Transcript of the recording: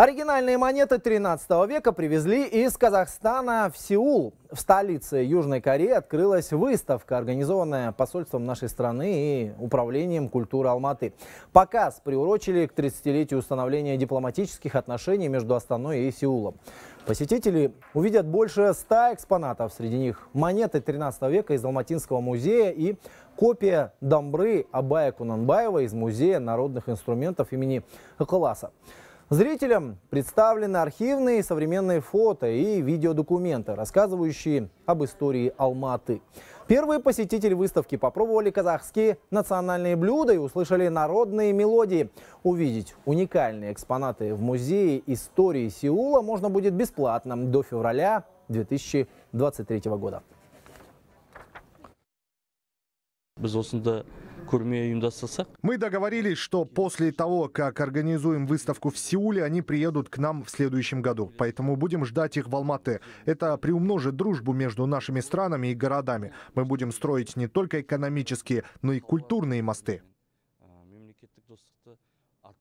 Оригинальные монеты 13 века привезли из Казахстана в Сеул. В столице Южной Кореи открылась выставка, организованная посольством нашей страны и управлением культуры Алматы. Показ приурочили к 30-летию установления дипломатических отношений между Астаной и Сеулом. Посетители увидят больше 100 экспонатов. Среди них монеты 13 века из Алматинского музея и копия домбры Абая Кунанбаева из Музея народных инструментов имени Акаласа. Зрителям представлены архивные современные фото и видеодокументы, рассказывающие об истории Алматы. Первые посетители выставки попробовали казахские национальные блюда и услышали народные мелодии. Увидеть уникальные экспонаты в Музее истории Сеула можно будет бесплатно до февраля 2023 года мы договорились что после того как организуем выставку в сеуле они приедут к нам в следующем году поэтому будем ждать их в алматы это приумножит дружбу между нашими странами и городами мы будем строить не только экономические но и культурные мосты а,